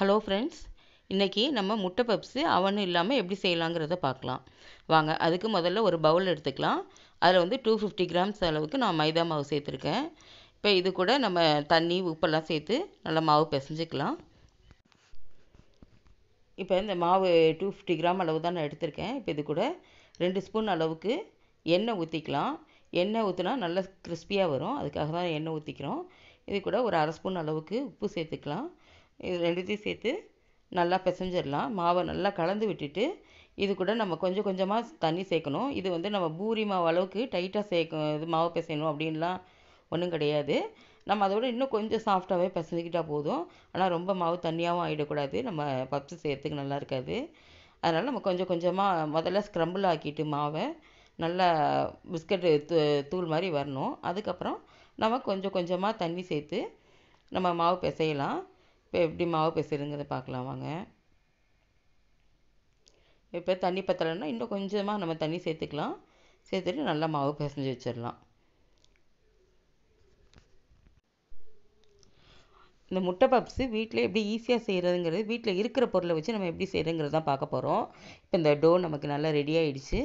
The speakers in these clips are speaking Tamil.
ஹலோ ஃப்ரெண்ட்ஸ் இன்றைக்கி நம்ம முட்டை பப்ஸு அவனும் இல்லாமல் எப்படி செய்யலாங்கிறத பார்க்கலாம் வாங்க அதுக்கு முதல்ல ஒரு பவுல் எடுத்துக்கலாம் அதில் வந்து டூ ஃபிஃப்டி கிராம்ஸ் அளவுக்கு நான் மைதா மாவு சேர்த்துருக்கேன் இப்போ இது கூட நம்ம தண்ணி உப்பெல்லாம் சேர்த்து நல்லா மாவு பிசைஞ்சிக்கலாம் இப்போ இந்த மாவு டூ ஃபிஃப்டி கிராம் அளவு தான் நான் எடுத்திருக்கேன் இப்போ இது கூட ரெண்டு ஸ்பூன் அளவுக்கு எண்ணெய் ஊற்றிக்கலாம் எண்ணெய் ஊற்றினா நல்லா கிறிஸ்பியாக வரும் அதுக்காக தான் எண்ணெய் ஊற்றிக்கிறோம் இது கூட ஒரு அரை ஸ்பூன் அளவுக்கு உப்பு சேர்த்துக்கலாம் இது ரெண்டுத்தையும் சேர்த்து நல்லா பிசைஞ்சிடலாம் மாவை நல்லா கலந்து விட்டுட்டு இது கூட நம்ம கொஞ்சம் கொஞ்சமாக தண்ணி சேர்க்கணும் இது வந்து நம்ம பூரி மாவு அளவுக்கு டைட்டாக சேர்க்க இது மாவு பிசையணும் அப்படின்லாம் ஒன்றும் கிடையாது நம்ம அதோட இன்னும் கொஞ்சம் சாஃப்டாகவே பிசைஞ்சிக்கிட்டால் போதும் ஆனால் ரொம்ப மாவு தண்ணியாகவும் ஆகிடக்கூடாது நம்ம பப்ஸ் சேர்த்துக்கு நல்லா இருக்காது அதனால் நம்ம கொஞ்சம் கொஞ்சமாக முதல்ல ஸ்க்ரம்பிள் ஆக்கிட்டு மாவை நல்லா பிஸ்கட்டு தூ தூள் மாதிரி வரணும் அதுக்கப்புறம் நம்ம கொஞ்சம் கொஞ்சமாக தண்ணி சேர்த்து நம்ம மாவு பிசையலாம் இப்போ எப்படி மாவு பிசையுறதுங்கிறத பார்க்கலாம் வாங்க இப்போ தண்ணி பத்தலைன்னா இன்னும் கொஞ்சமாக நம்ம தண்ணி சேர்த்துக்கலாம் சேர்த்துட்டு நல்லா மாவு பிசைஞ்சு வச்சிடலாம் இந்த முட்டை பப்ஸு வீட்டில் எப்படி ஈஸியாக செய்கிறதுங்கிறது வீட்டில் இருக்கிற பொருளை வச்சு நம்ம எப்படி செய்கிறதுங்கிறது தான் பார்க்க போகிறோம் இப்போ இந்த டோ நமக்கு நல்லா ரெடி ஆகிடுச்சு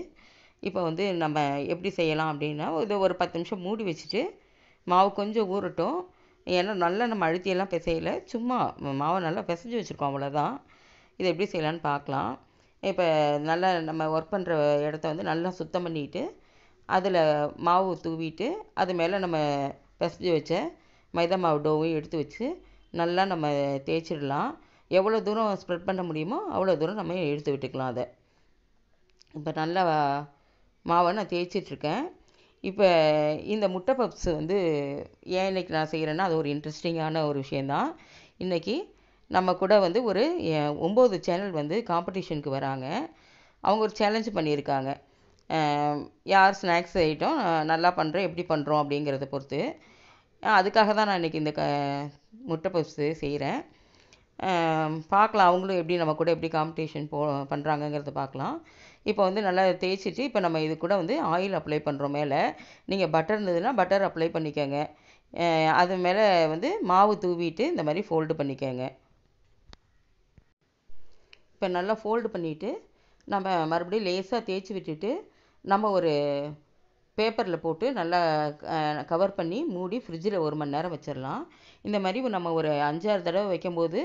இப்போ வந்து நம்ம எப்படி செய்யலாம் அப்படின்னா இது ஒரு பத்து நிமிஷம் மூடி வச்சுட்டு மாவு கொஞ்சம் ஊறட்டும் ஏன்னா நல்லா நம்ம அழுத்தியெல்லாம் பிசையலை சும்மா மாவை நல்லா பிசைஞ்சு வச்சுருக்கோம் அவ்வளோதான் இதை எப்படி செய்யலான்னு பார்க்கலாம் இப்போ நல்லா நம்ம ஒர்க் பண்ணுற இடத்த வந்து நல்லா சுத்தம் பண்ணிவிட்டு அதில் மாவு தூவிட்டு அது மேலே நம்ம பிசைஞ்சு வச்ச மைதா மாவு டோவும் எடுத்து வச்சு நல்லா நம்ம தேய்ச்சிடலாம் எவ்வளோ தூரம் ஸ்ப்ரெட் பண்ண முடியுமோ அவ்வளோ தூரம் நம்ம எடுத்து விட்டுக்கலாம் அதை இப்போ நல்லா மாவை நான் தேய்ச்சிட்ருக்கேன் இப்போ இந்த முட்டை பப்ஸ் வந்து ஏன் இன்றைக்கி நான் செய்கிறேன்னா அது ஒரு இன்ட்ரெஸ்டிங்கான ஒரு விஷயந்தான் இன்றைக்கி நம்ம கூட வந்து ஒரு ஒம்பது சேனல் வந்து காம்படிஷனுக்கு வராங்க அவங்க ஒரு சேலஞ்சு பண்ணியிருக்காங்க யார் ஸ்நாக்ஸ் ஐட்டம் நல்லா பண்ணுறோம் எப்படி பண்ணுறோம் அப்படிங்கிறத பொறுத்து அதுக்காக தான் நான் இன்றைக்கி இந்த க முட்டை பப்ஸு செய்கிறேன் பார்க்கலாம் அவங்களும் எப்படி நம்ம கூட எப்படி காம்படிஷன் போ பண்ணுறாங்கங்கிறத பார்க்கலாம் இப்போ வந்து நல்லா தேய்ச்சிட்டு இப்போ நம்ம இது கூட வந்து ஆயில் அப்ளை பண்ணுறோம் மேலே நீங்கள் பட்டர் இருந்ததுன்னா பட்டர் அப்ளை பண்ணிக்கோங்க அது மேலே வந்து மாவு தூவிட்டு இந்த மாதிரி ஃபோல்டு பண்ணிக்கோங்க இப்போ நல்லா ஃபோல்டு பண்ணிவிட்டு நம்ம மறுபடியும் லேஸாக தேய்ச்சி விட்டுட்டு நம்ம ஒரு பேப்பரில் போட்டு நல்லா கவர் பண்ணி மூடி ஃப்ரிட்ஜில் ஒரு மணி நேரம் வச்சிடலாம் இந்த மாதிரி நம்ம ஒரு அஞ்சாறு தடவை வைக்கும்போது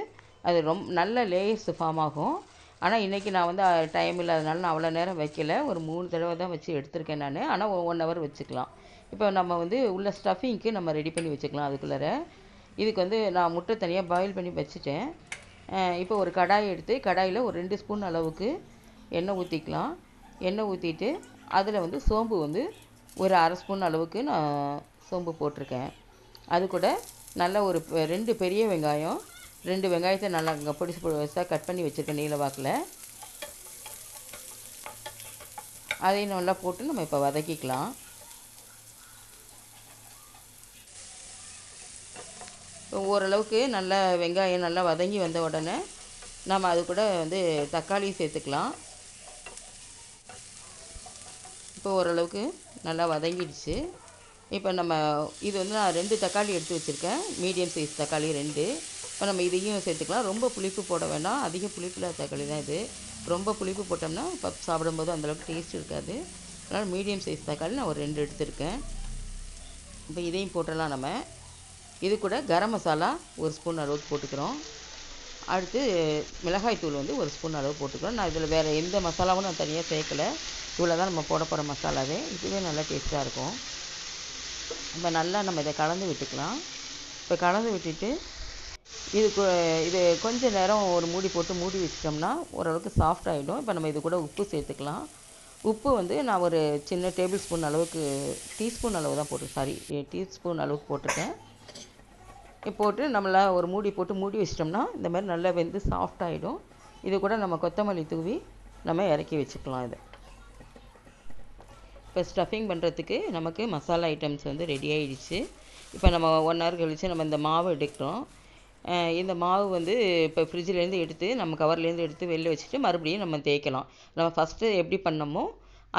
அது ரொம்ப நல்ல லேயர்ஸ் ஃபார்ம் ஆகும் ஆனால் இன்றைக்கி நான் வந்து டைம் இல்லாதனால நான் அவ்வளோ நேரம் வைக்கல ஒரு மூணு தடவை தான் வச்சு எடுத்திருக்கேன் நான் ஆனால் ஒன் ஹவர் வச்சுக்கலாம் இப்போ நம்ம வந்து உள்ள ஸ்டஃபிங்க்கு நம்ம ரெடி பண்ணி வச்சுக்கலாம் அதுக்குள்ளார இதுக்கு வந்து நான் முட்டை தனியாக பாயில் பண்ணி வச்சுட்டேன் இப்போ ஒரு கடாய் எடுத்து கடாயில் ஒரு ரெண்டு ஸ்பூன் அளவுக்கு எண்ணெய் ஊற்றிக்கலாம் எண்ணெய் ஊற்றிட்டு அதில் வந்து சோம்பு வந்து ஒரு அரை ஸ்பூன் அளவுக்கு நான் சோம்பு போட்டிருக்கேன் அது கூட நல்ல ஒரு ரெண்டு பெரிய வெங்காயம் ரெண்டு வெங்காயத்தை நல்லா இங்கே பொடிசு பொடிசாக கட் பண்ணி வச்சுருக்கேன் நீல வாக்கில் அதையும் நல்லா போட்டு நம்ம இப்போ வதக்கிக்கலாம் ஓரளவுக்கு நல்லா வெங்காயம் நல்லா வதங்கி வந்த உடனே நம்ம அது கூட வந்து தக்காளி சேர்த்துக்கலாம் இப்போ ஓரளவுக்கு நல்லா வதங்கிடுச்சு இப்போ நம்ம இது வந்து நான் ரெண்டு தக்காளி எடுத்து வச்சுருக்கேன் மீடியம் சைஸ் தக்காளி ரெண்டு இப்போ நம்ம இதையும் சேர்த்துக்கலாம் ரொம்ப புளிப்பு போட வேண்டாம் அதிக இல்லாத தக்காளி தான் இது ரொம்ப புளிப்பு போட்டோம்னா இப்போ சாப்பிடும்போது அந்தளவுக்கு டேஸ்ட் இருக்காது அதனால் மீடியம் சைஸ் தக்காளி நான் ஒரு ரெண்டு எடுத்திருக்கேன் இப்போ இதையும் போட்டுடலாம் நம்ம இது கூட கரம் மசாலா ஒரு ஸ்பூன் அளவுக்கு போட்டுக்கிறோம் அடுத்து மிளகாய் தூள் வந்து ஒரு ஸ்பூன் அளவு போட்டுக்கிறோம் நான் இதில் வேறு எந்த மசாலாவும் நான் தனியாக சேர்க்கலை இவ்வளோ தான் நம்ம போட போகிற மசாலாவே இதுவே நல்லா டேஸ்ட்டாக இருக்கும் இப்போ நல்லா நம்ம இதை கலந்து விட்டுக்கலாம் இப்போ கலந்து விட்டுட்டு இது இது கொஞ்ச நேரம் ஒரு மூடி போட்டு மூடி வச்சிட்டோம்னா ஓரளவுக்கு சாஃப்ட் ஆகிடும் இப்போ நம்ம இது கூட உப்பு சேர்த்துக்கலாம் உப்பு வந்து நான் ஒரு சின்ன டேபிள் ஸ்பூன் அளவுக்கு டீஸ்பூன் அளவு தான் போட்டு சாரி டீஸ்பூன் அளவுக்கு போட்டுட்டேன் போட்டு நம்மளை ஒரு மூடி போட்டு மூடி வச்சிட்டோம்னா இந்த மாதிரி நல்லா வெந்து சாஃப்ட் ஆகிடும் இது கூட நம்ம கொத்தமல்லி தூவி நம்ம இறக்கி வச்சுக்கலாம் இதை இப்போ ஸ்டஃபிங் பண்ணுறதுக்கு நமக்கு மசாலா ஐட்டம்ஸ் வந்து ரெடி ஆகிடுச்சு இப்போ நம்ம ஒன் ஹவர் கழித்து நம்ம இந்த மாவு எடுக்கிறோம் இந்த மாவு வந்து இப்போ ஃப்ரிட்ஜிலேருந்து எடுத்து நம்ம கவர்லேருந்து எடுத்து வெளில வச்சுட்டு மறுபடியும் நம்ம தேய்க்கலாம் நம்ம ஃபஸ்ட்டு எப்படி பண்ணமோ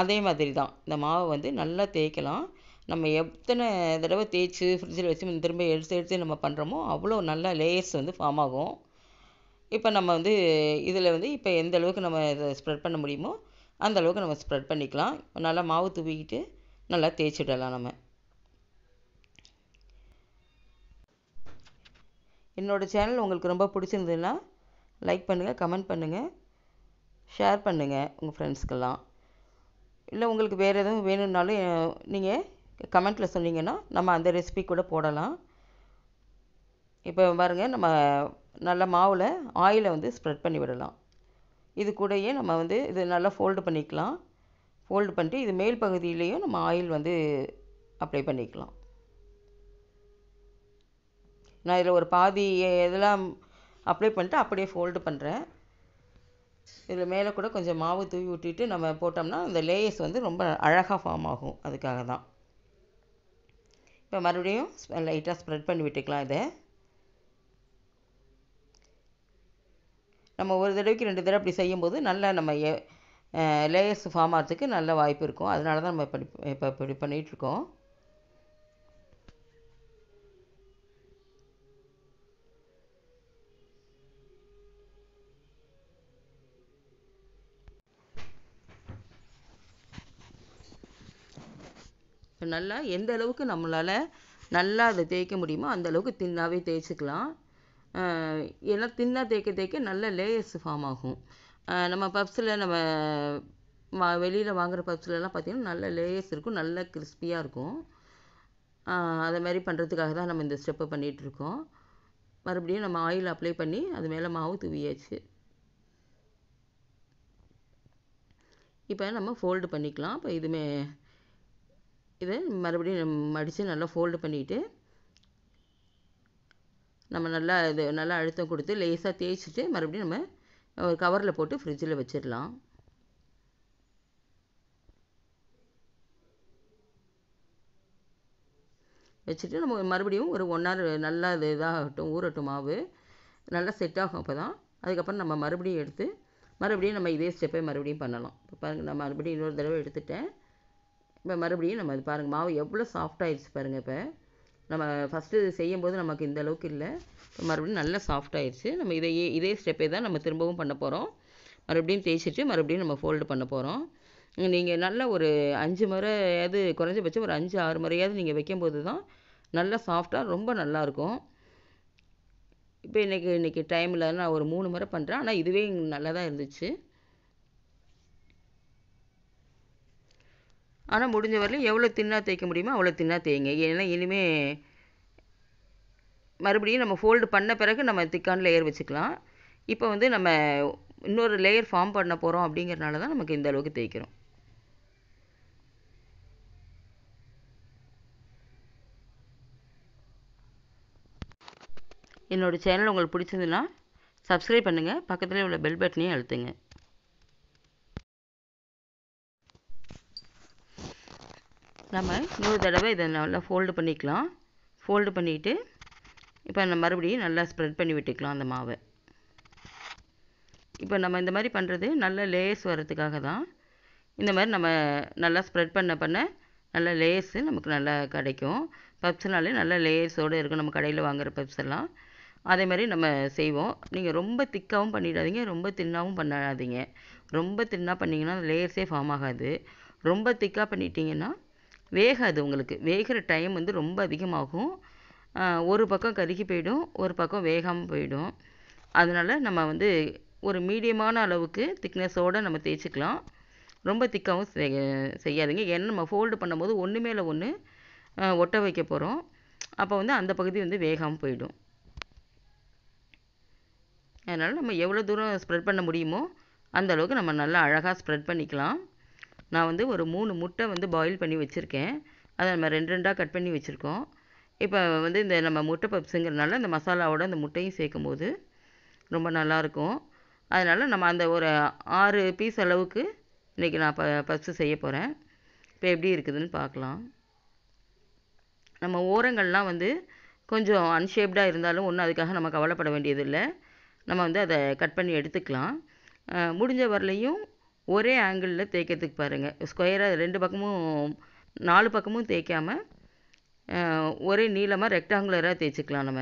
அதே மாதிரி தான் இந்த மாவை வந்து நல்லா தேய்க்கலாம் நம்ம எத்தனை தடவை தேய்ச்சி ஃப்ரிட்ஜில் வச்சு திரும்ப எடுத்து எடுத்து நம்ம பண்ணுறோமோ அவ்வளோ நல்லா லேயர்ஸ் வந்து ஃபார்ம் ஆகும் இப்போ நம்ம வந்து இதில் வந்து இப்போ எந்த அளவுக்கு நம்ம இதை ஸ்ப்ரெட் பண்ண முடியுமோ அந்தளவுக்கு நம்ம ஸ்ப்ரெட் பண்ணிக்கலாம் நல்லா மாவு தூவிக்கிட்டு நல்லா தேய்ச்சிடலாம் நம்ம என்னோடய சேனல் உங்களுக்கு ரொம்ப பிடிச்சிருந்ததுன்னா லைக் பண்ணுங்கள் கமெண்ட் பண்ணுங்கள் ஷேர் பண்ணுங்கள் உங்கள் ஃப்ரெண்ட்ஸ்க்கெல்லாம் இல்லை உங்களுக்கு வேறு எதுவும் வேணும்னாலும் நீங்கள் கமெண்ட்டில் சொன்னீங்கன்னா நம்ம அந்த ரெசிபி கூட போடலாம் இப்போ பாருங்கள் நம்ம நல்ல மாவில் ஆயிலை வந்து ஸ்ப்ரெட் பண்ணி விடலாம் இது கூடயே நம்ம வந்து இது நல்லா ஃபோல்டு பண்ணிக்கலாம் ஃபோல்டு பண்ணிட்டு இது மேல் பகுதியிலையும் நம்ம ஆயில் வந்து அப்ளை பண்ணிக்கலாம் நான் இதில் ஒரு பாதி இதெல்லாம் அப்ளை பண்ணிட்டு அப்படியே ஃபோல்டு பண்ணுறேன் இதில் மேலே கூட கொஞ்சம் மாவு தூவி விட்டுட்டு நம்ம போட்டோம்னா அந்த லேயர்ஸ் வந்து ரொம்ப அழகாக ஃபார்ம் ஆகும் அதுக்காக தான் இப்போ மறுபடியும் லைட்டாக ஸ்ப்ரெட் பண்ணி விட்டுக்கலாம் இதை நம்ம ஒரு தடவைக்கு ரெண்டு தடவை அப்படி செய்யும்போது நல்லா நம்ம லேயர்ஸ் ஃபார்ம் ஆகிறதுக்கு நல்ல வாய்ப்பு இருக்கும் அதனால தான் நம்ம இப்படி இப்போ இப்படி பண்ணிகிட்ருக்கோம் இப்போ நல்லா எந்த அளவுக்கு நம்மளால் நல்லா அதை தேய்க்க முடியுமோ அந்த அளவுக்கு தின்னாகவே தேய்ச்சிக்கலாம் எல்லாம் தின்னாக தேய்க்க தேய்க்க நல்ல லேயர்ஸ் ஃபார்ம் ஆகும் நம்ம பப்ஸில் நம்ம வா வெளியில் வாங்குகிற பப்ஸ்லலாம் பார்த்திங்கன்னா நல்ல லேயர்ஸ் இருக்கும் நல்ல கிறிஸ்பியாக இருக்கும் அதை மாதிரி பண்ணுறதுக்காக தான் நம்ம இந்த ஸ்டெப்பை பண்ணிகிட்ருக்கோம் மறுபடியும் நம்ம ஆயில் அப்ளை பண்ணி அது மேலே மாவு தூவியாச்சு இப்போ நம்ம ஃபோல்டு பண்ணிக்கலாம் இப்போ இதுமே இதை மறுபடியும் மடித்து நல்லா ஃபோல்டு பண்ணிவிட்டு நம்ம நல்லா இது நல்லா அழுத்தம் கொடுத்து லேசாக தேய்ச்சிட்டு மறுபடியும் நம்ம ஒரு கவரில் போட்டு ஃப்ரிட்ஜில் வச்சிடலாம் வச்சுட்டு நம்ம மறுபடியும் ஒரு ஒன் ஹவர் நல்லா இது இதாகட்டும் ஊறட்டும் மாவு நல்லா செட் ஆகும் அப்போ தான் அதுக்கப்புறம் நம்ம மறுபடியும் எடுத்து மறுபடியும் நம்ம இதே ஸ்டெப்பை மறுபடியும் பண்ணலாம் இப்போ பாருங்கள் நான் மறுபடியும் இன்னொரு தடவை எடுத்துட்டேன் இப்போ மறுபடியும் நம்ம இது பாருங்கள் மாவு எவ்வளோ சாஃப்ட் ஆயிடுச்சு பாருங்கள் இப்போ நம்ம ஃபஸ்ட்டு செய்யும் போது நமக்கு இந்த அளவுக்கு இல்லை மறுபடியும் நல்லா சாஃப்ட் நம்ம இதையே இதே ஸ்டெப்பே தான் நம்ம திரும்பவும் பண்ண போகிறோம் மறுபடியும் தேய்ச்சிட்டு மறுபடியும் நம்ம ஃபோல்டு பண்ண போகிறோம் நீங்கள் நல்ல ஒரு அஞ்சு முறையாவது குறைஞ்சபட்சம் ஒரு அஞ்சு ஆறு முறையாவது நீங்கள் வைக்கும்போது தான் நல்லா சாஃப்டாக ரொம்ப நல்லாயிருக்கும் இப்போ இன்றைக்கி இன்றைக்கி டைமில் நான் ஒரு மூணு முறை பண்ணுறேன் ஆனால் இதுவே நல்லா தான் இருந்துச்சு ஆனால் முடிஞ்ச வரலையும் எவ்வளோ தின்னாக தைக்க முடியுமோ அவ்வளோ தின்னாக தேய்ங்க ஏன்னா இனிமேல் மறுபடியும் நம்ம ஃபோல்டு பண்ண பிறகு நம்ம திக்கான லேயர் வச்சுக்கலாம் இப்போ வந்து நம்ம இன்னொரு லேயர் ஃபார்ம் பண்ண போகிறோம் அப்படிங்கிறனால தான் நமக்கு இந்த அளவுக்கு தேய்க்கிறோம் என்னோடய சேனல் உங்களுக்கு பிடிச்சதுன்னா சப்ஸ்கிரைப் பண்ணுங்கள் பக்கத்துலேயே உள்ள பெல் பட்டனையும் அழுத்துங்க நம்ம இன்னொரு தடவை இதை நல்லா ஃபோல்டு பண்ணிக்கலாம் ஃபோல்டு பண்ணிவிட்டு இப்போ நம்ம மறுபடியும் நல்லா ஸ்ப்ரெட் பண்ணி விட்டுக்கலாம் அந்த மாவை இப்போ நம்ம இந்த மாதிரி பண்ணுறது நல்ல லேஸ் வர்றதுக்காக தான் இந்த மாதிரி நம்ம நல்லா ஸ்ப்ரெட் பண்ண பண்ண நல்ல லேஸு நமக்கு நல்லா கிடைக்கும் பப்ஸ்னாலே நல்ல லேயர்ஸோடு இருக்கும் நம்ம கடையில் வாங்குகிற பப்ஸ் எல்லாம் அதே மாதிரி நம்ம செய்வோம் நீங்கள் ரொம்ப திக்காகவும் பண்ணிடாதீங்க ரொம்ப தின்னாகவும் பண்ணாதீங்க ரொம்ப தின்னாக பண்ணிங்கன்னா லேயர்ஸே ஃபார்ம் ஆகாது ரொம்ப திக்காக பண்ணிட்டீங்கன்னா வேகாது உங்களுக்கு வேகிற டைம் வந்து ரொம்ப அதிகமாகும் ஒரு பக்கம் கருகி போயிடும் ஒரு பக்கம் வேகாமல் போயிடும் அதனால் நம்ம வந்து ஒரு மீடியமான அளவுக்கு திக்னஸோடு நம்ம தேய்ச்சிக்கலாம் ரொம்ப திக்காகவும் செய்யாதுங்க ஏன்னா நம்ம ஃபோல்டு பண்ணும்போது ஒன்று மேலே ஒன்று ஒட்ட வைக்க போகிறோம் அப்போ வந்து அந்த பகுதி வந்து வேகாமல் போயிடும் அதனால் நம்ம எவ்வளோ தூரம் ஸ்ப்ரெட் பண்ண முடியுமோ அந்த அளவுக்கு நம்ம நல்லா அழகாக ஸ்ப்ரெட் பண்ணிக்கலாம் நான் வந்து ஒரு மூணு முட்டை வந்து பாயில் பண்ணி வச்சுருக்கேன் அதை நம்ம ரெண்டு ரெண்டாக கட் பண்ணி வச்சுருக்கோம் இப்போ வந்து இந்த நம்ம முட்டை பப்ஸுங்கிறனால இந்த மசாலாவோட அந்த முட்டையும் சேர்க்கும் போது ரொம்ப நல்லாயிருக்கும் அதனால் நம்ம அந்த ஒரு ஆறு பீஸ் அளவுக்கு இன்றைக்கி நான் ப பப்ஸு செய்ய போகிறேன் இப்போ எப்படி இருக்குதுன்னு பார்க்கலாம் நம்ம ஓரங்கள்லாம் வந்து கொஞ்சம் அன்ஷேப்டாக இருந்தாலும் ஒன்றும் அதுக்காக நம்ம கவலைப்பட வேண்டியதில்லை நம்ம வந்து அதை கட் பண்ணி எடுத்துக்கலாம் முடிஞ்ச வரலையும் ஒரே ஆங்கிளில் தேய்க்கிறதுக்கு பாருங்கள் ஸ்கொயராக ரெண்டு பக்கமும் நாலு பக்கமும் தேய்க்காம ஒரே நீளமாக ரெக்டாங்குலராக தேய்ச்சிக்கலாம் நம்ம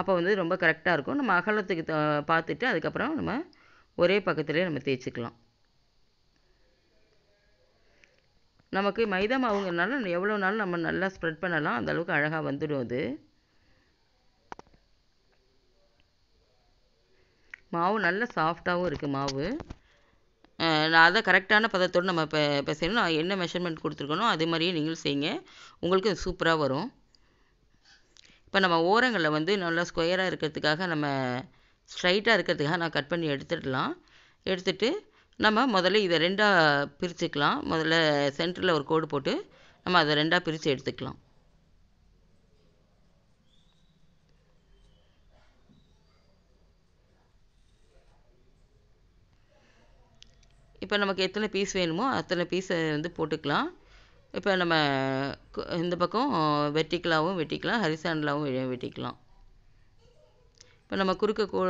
அப்போ வந்து ரொம்ப கரெக்டாக இருக்கும் நம்ம அகலத்துக்கு பார்த்துட்டு அதுக்கப்புறம் நம்ம ஒரே பக்கத்துலேயே நம்ம தேய்ச்சிக்கலாம் நமக்கு மைதா மாவுங்கிறதுனால எவ்வளோ நாள் நம்ம நல்லா ஸ்ப்ரெட் பண்ணலாம் அந்தளவுக்கு அழகாக வந்துடும் அது மாவு நல்ல சாஃப்டாகவும் இருக்குது மாவு நான் அதான் கரெக்டான பதத்தோடு நம்ம இப்போ பிசையணும் நான் என்ன மெஷர்மெண்ட் கொடுத்துருக்கனோ அதே மாதிரியே நீங்களும் செய்யுங்க உங்களுக்கு சூப்பராக வரும் இப்போ நம்ம ஓரங்களில் வந்து நல்லா ஸ்கொயராக இருக்கிறதுக்காக நம்ம ஸ்ட்ரைட்டாக இருக்கிறதுக்காக நான் கட் பண்ணி எடுத்துடலாம் எடுத்துட்டு நம்ம முதல்ல இதை ரெண்டாக பிரிச்சுக்கலாம் முதல்ல சென்டரில் ஒரு கோடு போட்டு நம்ம அதை ரெண்டாக பிரித்து எடுத்துக்கலாம் இப்போ நமக்கு எத்தனை பீஸ் வேணுமோ அத்தனை பீஸை வந்து போட்டுக்கலாம் இப்போ நம்ம இந்த பக்கம் வெட்டிக்கலாகவும் வெட்டிக்கலாம் ஹரிசாண்டலாகவும் வெட்டிக்கலாம் இப்போ நம்ம குறுக்க கோ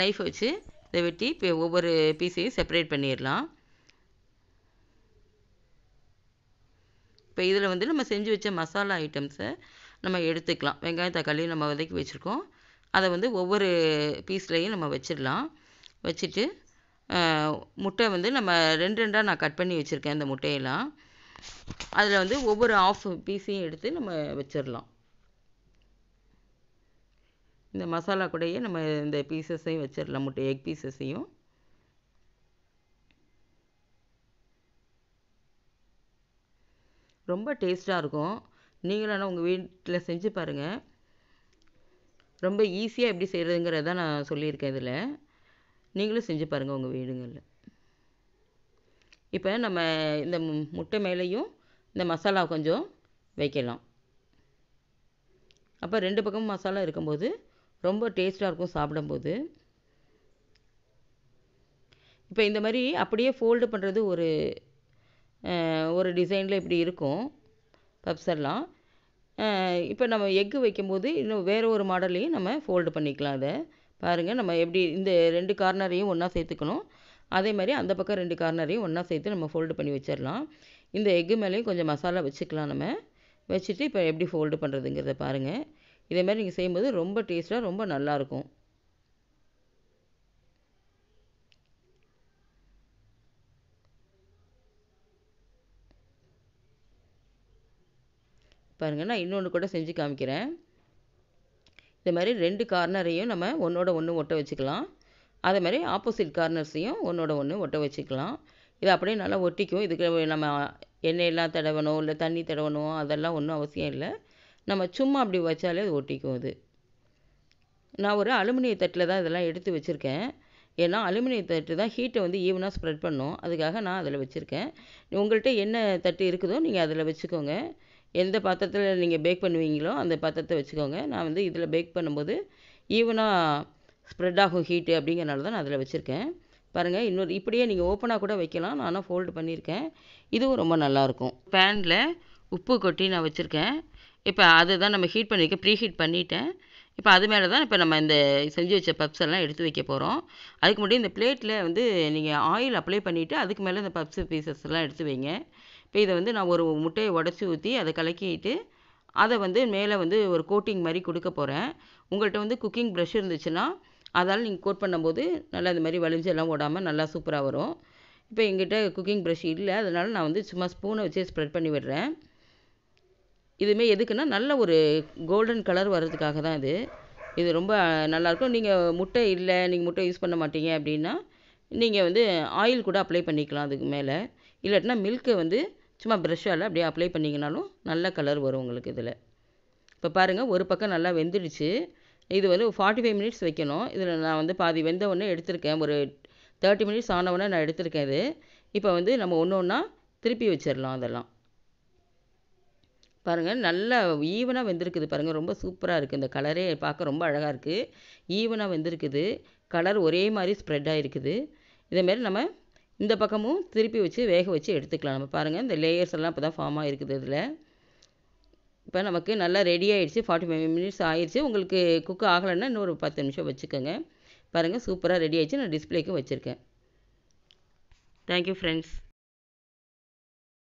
நைஃப் வச்சு இதை வெட்டி இப்போ ஒவ்வொரு பீஸையும் செப்பரேட் பண்ணிடலாம் இப்போ இதில் வந்து நம்ம செஞ்சு வச்ச மசாலா ஐட்டம்ஸை நம்ம எடுத்துக்கலாம் வெங்காயம் தக்காளி நம்ம வதக்கி வச்சுருக்கோம் அதை வந்து ஒவ்வொரு பீஸ்லேயும் நம்ம வச்சிடலாம் வச்சுட்டு முட்டை வந்து நம்ம ரெண்டு ரெண்டாக நான் கட் பண்ணி வச்சுருக்கேன் இந்த முட்டையெல்லாம் அதில் வந்து ஒவ்வொரு ஆஃப் பீஸையும் எடுத்து நம்ம வச்சிடலாம் இந்த மசாலா கூடயே நம்ம இந்த பீசஸையும் வச்சிடலாம் முட்டை எக் பீசஸையும் ரொம்ப டேஸ்ட்டாக இருக்கும் நீங்களும் உங்கள் வீட்டில் செஞ்சு பாருங்கள் ரொம்ப ஈஸியாக எப்படி செய்கிறதுங்கிறத நான் சொல்லியிருக்கேன் இதில் நீங்களும் செஞ்சு பாருங்கள் உங்கள் வீடுங்களில் இப்போ நம்ம இந்த முட்டை மேலேயும் இந்த மசாலா கொஞ்சம் வைக்கலாம் அப்போ ரெண்டு பக்கமும் மசாலா இருக்கும்போது ரொம்ப டேஸ்ட்டாக இருக்கும் சாப்பிடும்போது இப்போ இந்த மாதிரி அப்படியே ஃபோல்டு பண்ணுறது ஒரு ஒரு டிசைனில் இப்படி இருக்கும் பப்சர்லாம் இப்போ நம்ம எக்கு வைக்கும்போது இன்னும் வேறு ஒரு மாடல்லையும் நம்ம ஃபோல்டு பண்ணிக்கலாம் அதை பாருங்கள் நம்ம எப்படி இந்த ரெண்டு கார்னரையும் ஒன்றா சேர்த்துக்கணும் அதே மாதிரி அந்த பக்கம் ரெண்டு கார்னரையும் ஒன்றா சேர்த்து நம்ம ஃபோல்டு பண்ணி வச்சிடலாம் இந்த எக்கு மேலேயும் கொஞ்சம் மசாலா வச்சுக்கலாம் நம்ம வச்சுட்டு இப்போ எப்படி ஃபோல்டு பண்ணுறதுங்கிறத பாருங்கள் இதே மாதிரி நீங்கள் செய்யும்போது ரொம்ப டேஸ்ட்டாக ரொம்ப நல்லாயிருக்கும் பாருங்கள் நான் இன்னொன்று கூட செஞ்சு காமிக்கிறேன் இதே மாதிரி ரெண்டு கார்னரையும் நம்ம ஒன்றோட ஒன்று ஒட்ட வச்சுக்கலாம் அதே மாதிரி ஆப்போசிட் கார்னர்ஸையும் ஒன்றோட ஒன்று ஒட்ட வச்சுக்கலாம் இது அப்படியே நல்லா ஒட்டிக்கும் இதுக்கு நம்ம எண்ணெயெல்லாம் தடவணும் இல்லை தண்ணி தடவணும் அதெல்லாம் ஒன்றும் அவசியம் இல்லை நம்ம சும்மா அப்படி வச்சாலே அது ஒட்டிக்கும் அது நான் ஒரு அலுமினிய தட்டில் தான் இதெல்லாம் எடுத்து வச்சுருக்கேன் ஏன்னா அலுமினிய தட்டு தான் ஹீட்டை வந்து ஈவனாக ஸ்ப்ரெட் பண்ணும் அதுக்காக நான் அதில் வச்சுருக்கேன் உங்கள்கிட்ட என்ன தட்டு இருக்குதோ நீங்கள் அதில் வச்சுக்கோங்க எந்த பாத்திரத்தில் நீங்கள் பேக் பண்ணுவீங்களோ அந்த பாத்திரத்தை வச்சுக்கோங்க நான் வந்து இதில் பேக் பண்ணும்போது ஈவனாக ஸ்ப்ரெட் ஆகும் ஹீட்டு அப்படிங்கிறனால தான் நான் அதில் வச்சுருக்கேன் பாருங்கள் இன்னொரு இப்படியே நீங்கள் ஓப்பனாக கூட வைக்கலாம் நான் ஆனால் ஃபோல்டு பண்ணியிருக்கேன் இதுவும் ரொம்ப நல்லாயிருக்கும் பேனில் உப்பு கொட்டி நான் வச்சுருக்கேன் இப்போ அதை தான் நம்ம ஹீட் பண்ணியிருக்கேன் ப்ரீ ஹீட் பண்ணிட்டேன் இப்போ அது மேலே தான் இப்போ நம்ம இந்த செஞ்சு வச்ச பப்ஸ் எல்லாம் எடுத்து வைக்க போகிறோம் அதுக்கு முன்னாடி இந்த பிளேட்டில் வந்து நீங்கள் ஆயில் அப்ளை பண்ணிவிட்டு அதுக்கு மேலே இந்த பப்ஸ் பீசஸ் எல்லாம் எடுத்து வைங்க இப்போ இதை வந்து நான் ஒரு முட்டையை உடச்சி ஊற்றி அதை கலக்கிட்டு அதை வந்து மேலே வந்து ஒரு கோட்டிங் மாதிரி கொடுக்க போகிறேன் உங்கள்கிட்ட வந்து குக்கிங் ப்ரெஷ் இருந்துச்சுன்னா அதால் நீங்கள் கோட் பண்ணும்போது நல்லா இந்த மாதிரி வலிஞ்செல்லாம் ஓடாமல் நல்லா சூப்பராக வரும் இப்போ எங்கிட்ட குக்கிங் ப்ரெஷ் இல்லை அதனால் நான் வந்து சும்மா ஸ்பூனை வச்சு ஸ்ப்ரெட் பண்ணி விடுறேன் இதுவுமே எதுக்குன்னா நல்ல ஒரு கோல்டன் கலர் வர்றதுக்காக தான் இது இது ரொம்ப நல்லாயிருக்கும் நீங்கள் முட்டை இல்லை நீங்கள் முட்டை யூஸ் பண்ண மாட்டீங்க அப்படின்னா நீங்கள் வந்து ஆயில் கூட அப்ளை பண்ணிக்கலாம் அதுக்கு மேலே இல்லாட்டினா மில்க்கை வந்து சும்மா ப்ரெஷ்ஷால் அப்படியே அப்ளை பண்ணிங்கனாலும் நல்ல கலர் வரும் உங்களுக்கு இதில் இப்போ பாருங்கள் ஒரு பக்கம் நல்லா வெந்துடுச்சு இது வந்து ஃபார்ட்டி ஃபைவ் மினிட்ஸ் வைக்கணும் இதில் நான் வந்து பாதி வெந்த உடனே எடுத்திருக்கேன் ஒரு தேர்ட்டி மினிட்ஸ் ஆனவுடனே நான் எடுத்திருக்கேன் இது இப்போ வந்து நம்ம ஒன்று ஒன்றா திருப்பி வச்சிடலாம் அதெல்லாம் பாருங்கள் நல்லா ஈவனாக வெந்திருக்குது பாருங்கள் ரொம்ப சூப்பராக இருக்குது இந்த கலரே பார்க்க ரொம்ப அழகாக இருக்குது ஈவனாக வெந்திருக்குது கலர் ஒரே மாதிரி ஸ்ப்ரெட் ஆகிருக்குது இதேமாரி நம்ம இந்த பக்கமும் திருப்பி வச்சு வேக வச்சு எடுத்துக்கலாம் நம்ம பாருங்கள் இந்த லேயர்ஸ் எல்லாம் இப்போ தான் ஃபார்ம் ஆகிருக்குது இதில் இப்போ நமக்கு நல்லா ரெடி ஆகிடுச்சு ஃபார்ட்டி ஃபைவ் மினிட்ஸ் ஆயிடுச்சு உங்களுக்கு குக் ஆகலைன்னா இன்னொரு பத்து நிமிஷம் வச்சுக்கோங்க பாருங்கள் சூப்பராக ரெடி ஆகிடுச்சு நான் டிஸ்பிளேக்கும் வச்சுருக்கேன் தேங்க்யூ ஃப்ரெண்ட்ஸ்